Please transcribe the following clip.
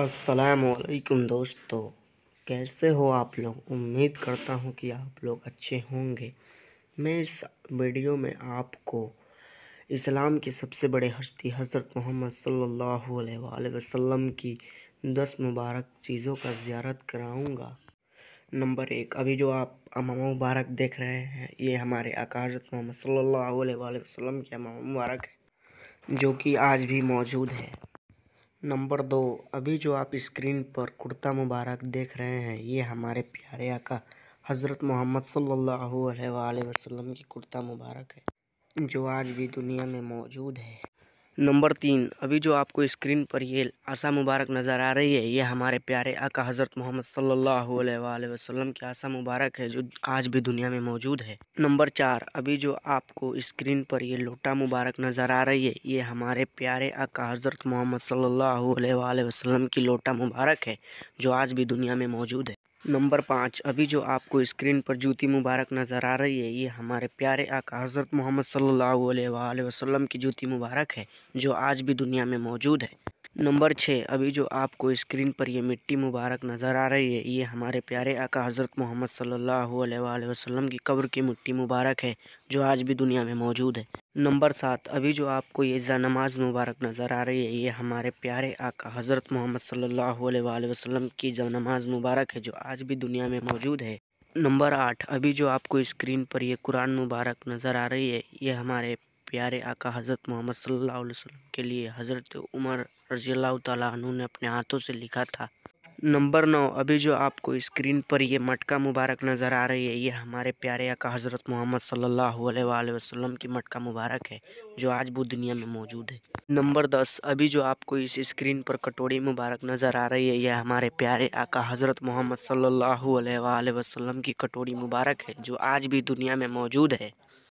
असलकुम दोस्तों कैसे हो आप लोग उम्मीद करता हूँ कि आप लोग अच्छे होंगे मैं इस वीडियो में आपको इस्लाम के सबसे बड़े हस्ती हज़रत मोहम्मद सल्लल्लाहु अलैहि वसल्लम की दस मुबारक चीज़ों का ज़्यारत कराऊंगा नंबर एक अभी जो आप अमामा मुबारक देख रहे हैं ये हमारे अकाजत मोहम्मद सल्लल्लाहु अलैहि वसल्लम की अमामा मुबारक है जो कि आज भी मौजूद है नंबर दो अभी जो आप स्क्रीन पर कुर्ता मुबारक देख रहे हैं ये हमारे प्यारे आका हज़रत मोहम्मद सल्लल्लाहु अलैहि वसल्लम की कुर्ता मुबारक है जो आज भी दुनिया में मौजूद है नंबर तीन अभी जो आपको स्क्रीन पर ये आशा मुबारक नज़र आ रही है ये हमारे प्यारे आका हज़रत मोहम्मद सल्लल्लाहु अलैहि वसल्लम की आशा मुबारक है जो आज भी दुनिया में मौजूद है नंबर चार अभी जो आपको स्क्रीन पर ये लोटा मुबारक नज़र आ रही है ये हमारे प्यारे आका हज़रत मोहम्मद सल्लल्लाहु अलैहि वसल्लम की लोटा मुबारक है जो आज भी दुनिया में मौजूद है नंबर पाँच अभी जो आपको स्क्रीन पर जूती मुबारक नज़र आ रही है ये हमारे प्यारे आका हज़रत मोहम्मद सल्लल्लाहु अलैहि वसल्लम की जूती मुबारक है जो आज भी दुनिया में मौजूद है नंबर छः अभी जो आपको स्क्रीन पर ये मिट्टी मुबारक नज़र आ रही है ये हमारे प्यारे आका हज़रत मोहम्मद सल्लल्लाहु अलैहि वसल्लम की कब्र की मिट्टी मुबारक है जो आज भी दुनिया में मौजूद है नंबर सात अभी जो आपको ये ईज़ा नमाज मुबारक नज़र आ रही है ये हमारे प्यारे आका हज़रत मोहम्मद सल्लल्लाहु अलैहि वसल्लम की जो नमाज मुबारक है जो आज भी दुनिया में मौजूद है नंबर आठ अभी जो आपको स्क्रीन पर ये कुरान मुबारक नज़र आ रही है ये हमारे प्यारे आका हज़रत मोहम्मद सल्लल्लाहु अलैहि वसल्लम के लिए हज़रत उमर रजी तु ने अपने हाथों से लिखा था नंबर नौ अभी जो आपको स्क्रीन पर ये मटका मुबारक नज़र आ रही है ये हमारे प्यारे आका हज़रत मोहम्मद सल्लल्लाहु अलैहि वसल्लम की मटका मुबारक है जो आज भी दुनिया में मौजूद है नंबर दस अभी जो आपको इस स्क्रीन पर कटोरी मुबारक नज़र आ रही है यह हमारे प्यारे आका हज़रत मोहम्मद सल्लल्लाहु अलैहि वसल्लम की कटोरी मुबारक है जो आज भी दुनिया में मौजूद है